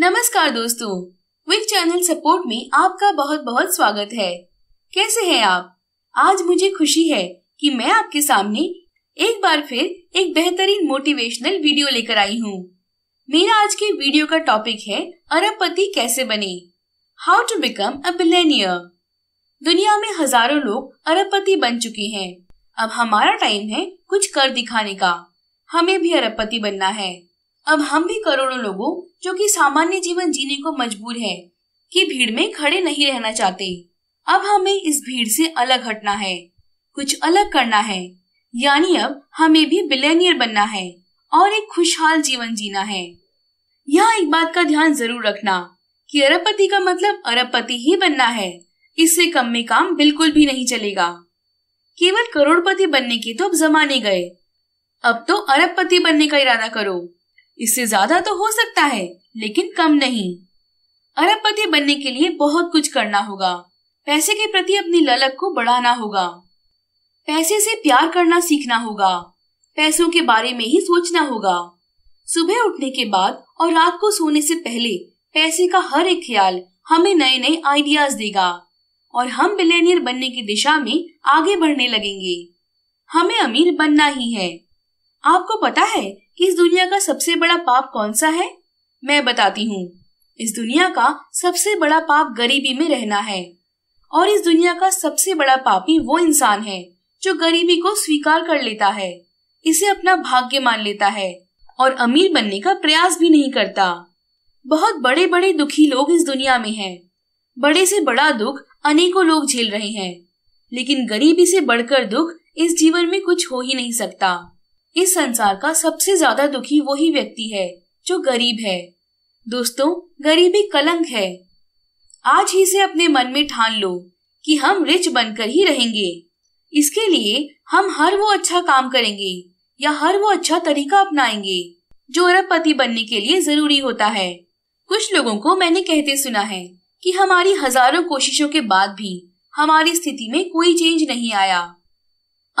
नमस्कार दोस्तों quick channel support में आपका बहुत बहुत स्वागत है कैसे हैं आप आज मुझे खुशी है कि मैं आपके सामने एक बार फिर एक बेहतरीन मोटिवेशनल वीडियो लेकर आई हूँ मेरा आज के वीडियो का टॉपिक है अरबपति कैसे बने how to become a billionaire दुनिया में हजारों लोग अरबपति बन चुके हैं अब हमारा टाइम है कुछ कर दिखाने का हमें भी अरबपति बनना है अब हम भी करोड़ों लोगों जो कि सामान्य जीवन जीने को मजबूर है कि भीड़ में खड़े नहीं रहना चाहते अब हमें इस भीड़ से अलग हटना है कुछ अलग करना है यानी अब हमें भी बिलेनियर बनना है और एक खुशहाल जीवन जीना है यहाँ एक बात का ध्यान जरूर रखना कि अरबपति का मतलब अरबपति ही बनना है इससे कम में काम बिल्कुल भी नहीं चलेगा केवल करोड़पति बनने के तो अब जमाने गए अब तो अरबपति बनने का इरादा करो इससे ज्यादा तो हो सकता है लेकिन कम नहीं अरबपति बनने के लिए बहुत कुछ करना होगा पैसे के प्रति अपनी ललक को बढ़ाना होगा पैसे से प्यार करना सीखना होगा पैसों के बारे में ही सोचना होगा सुबह उठने के बाद और रात को सोने से पहले पैसे का हर एक ख्याल हमें नए नए आइडियाज देगा और हम बिलेनियर बनने की दिशा में आगे बढ़ने लगेंगे हमें अमीर बनना ही है आपको पता है इस दुनिया का सबसे बड़ा पाप कौन सा है मैं बताती हूँ इस दुनिया का सबसे बड़ा पाप गरीबी में रहना है और इस दुनिया का सबसे बड़ा पापी वो इंसान है जो गरीबी को स्वीकार कर लेता है इसे अपना भाग्य मान लेता है और अमीर बनने का प्रयास भी नहीं करता बहुत बड़े बड़े दुखी लोग इस दुनिया में हैं। बड़े से बड़ा दुख अनेकों लोग झेल रहे हैं लेकिन गरीबी से बढ़कर दुख इस जीवन में कुछ हो ही नहीं सकता इस संसार का सबसे ज्यादा दुखी वही व्यक्ति है जो गरीब है दोस्तों गरीबी कलंक है आज ही से अपने मन में ठान लो कि हम रिच बनकर ही रहेंगे इसके लिए हम हर वो अच्छा काम करेंगे या हर वो अच्छा तरीका अपनाएंगे जो अरबपति बनने के लिए जरूरी होता है कुछ लोगों को मैंने कहते सुना है कि हमारी हजारों कोशिशों के बाद भी हमारी स्थिति में कोई चेंज नहीं आया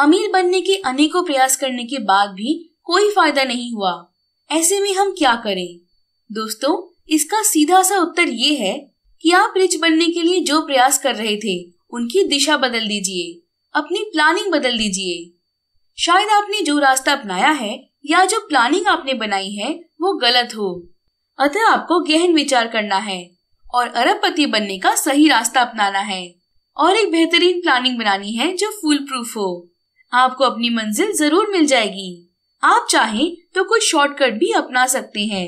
अमीर बनने के अनेकों प्रयास करने के बाद भी कोई फायदा नहीं हुआ ऐसे में हम क्या करें दोस्तों इसका सीधा सा उत्तर ये है कि आप रिच बनने के लिए जो प्रयास कर रहे थे उनकी दिशा बदल दीजिए अपनी प्लानिंग बदल दीजिए शायद आपने जो रास्ता अपनाया है या जो प्लानिंग आपने बनाई है वो गलत हो अतः आपको गहन विचार करना है और अरबपति बनने का सही रास्ता अपनाना है और एक बेहतरीन प्लानिंग बनानी है जो फुल प्रूफ हो आपको अपनी मंजिल जरूर मिल जाएगी आप चाहें तो कुछ शॉर्टकट भी अपना सकते हैं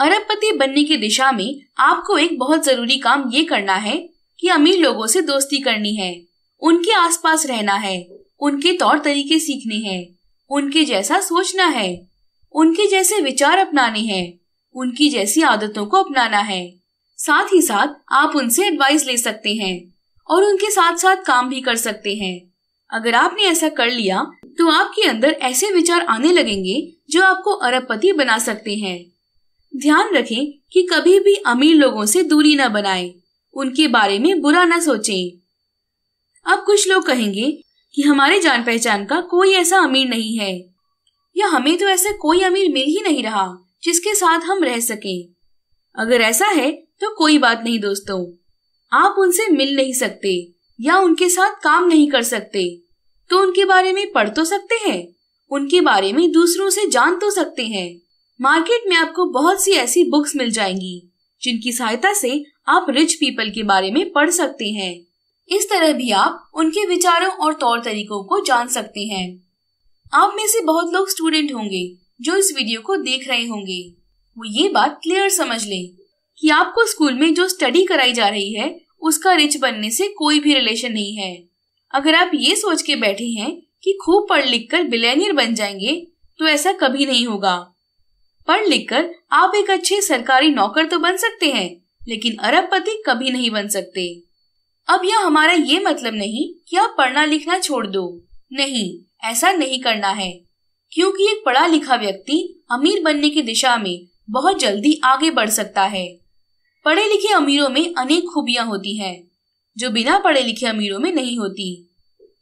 अरबपति बनने की दिशा में आपको एक बहुत जरूरी काम ये करना है कि अमीर लोगों से दोस्ती करनी है उनके आसपास रहना है उनके तौर तरीके सीखने हैं उनके जैसा सोचना है उनके जैसे विचार अपनाने हैं उनकी जैसी आदतों को अपनाना है साथ ही साथ आप उनसे एडवाइस ले सकते हैं और उनके साथ साथ काम भी कर सकते हैं अगर आपने ऐसा कर लिया तो आपके अंदर ऐसे विचार आने लगेंगे जो आपको अरबपति बना सकते हैं ध्यान रखें कि कभी भी अमीर लोगों से दूरी न बनाएं, उनके बारे में बुरा न सोचें। अब कुछ लोग कहेंगे कि हमारे जान पहचान का कोई ऐसा अमीर नहीं है या हमें तो ऐसा कोई अमीर मिल ही नहीं रहा जिसके साथ हम रह सकें। अगर ऐसा है तो कोई बात नहीं दोस्तों आप उनसे मिल नहीं सकते या उनके साथ काम नहीं कर सकते तो उनके बारे में पढ़ तो सकते हैं उनके बारे में दूसरों से जान तो सकते हैं मार्केट में आपको बहुत सी ऐसी बुक्स मिल जाएंगी जिनकी सहायता से आप रिच पीपल के बारे में पढ़ सकते हैं इस तरह भी आप उनके विचारों और तौर तरीकों को जान सकते हैं आप में से बहुत लोग स्टूडेंट होंगे जो इस वीडियो को देख रहे होंगे वो ये बात क्लियर समझ लें कि आपको स्कूल में जो स्टडी कराई जा रही है उसका रिच बनने से कोई भी रिलेशन नहीं है अगर आप ये सोच के बैठे हैं कि खूब पढ़ लिख कर बिलेनियर बन जाएंगे तो ऐसा कभी नहीं होगा पढ़ लिख कर आप एक अच्छे सरकारी नौकर तो बन सकते हैं लेकिन अरबपति कभी नहीं बन सकते अब यह हमारा ये मतलब नहीं कि आप पढ़ना लिखना छोड़ दो नहीं ऐसा नहीं करना है क्योंकि एक पढ़ा लिखा व्यक्ति अमीर बनने की दिशा में बहुत जल्दी आगे बढ़ सकता है पढ़े लिखे अमीरों में अनेक खूबियां होती हैं जो बिना पढ़े लिखे अमीरों में नहीं होती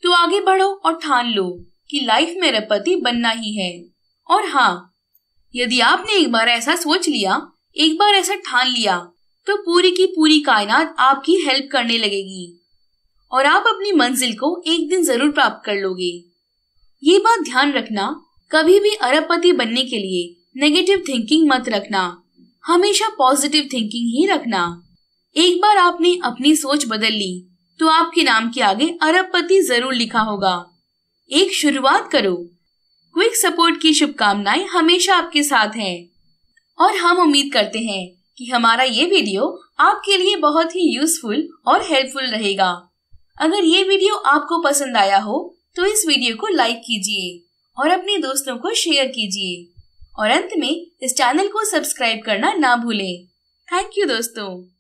तो आगे बढ़ो और ठान लो कि लाइफ में रपति बनना ही है और हाँ यदि आपने एक बार ऐसा सोच लिया एक बार ऐसा ठान लिया तो पूरी की पूरी कायनात आपकी हेल्प करने लगेगी और आप अपनी मंजिल को एक दिन जरूर प्राप्त कर लोगे ये बात ध्यान रखना कभी भी अरबपति बनने के लिए नेगेटिव थिंकिंग मत रखना हमेशा पॉजिटिव थिंकिंग ही रखना एक बार आपने अपनी सोच बदल ली तो आपके नाम के आगे अरबपति जरूर लिखा होगा एक शुरुआत करो क्विक सपोर्ट की शुभकामनाएं हमेशा आपके साथ हैं और हम उम्मीद करते हैं कि हमारा ये वीडियो आपके लिए बहुत ही यूजफुल और हेल्पफुल रहेगा अगर ये वीडियो आपको पसंद आया हो तो इस वीडियो को लाइक कीजिए और अपने दोस्तों को शेयर कीजिए और अंत में इस चैनल को सब्सक्राइब करना ना भूलें थैंक यू दोस्तों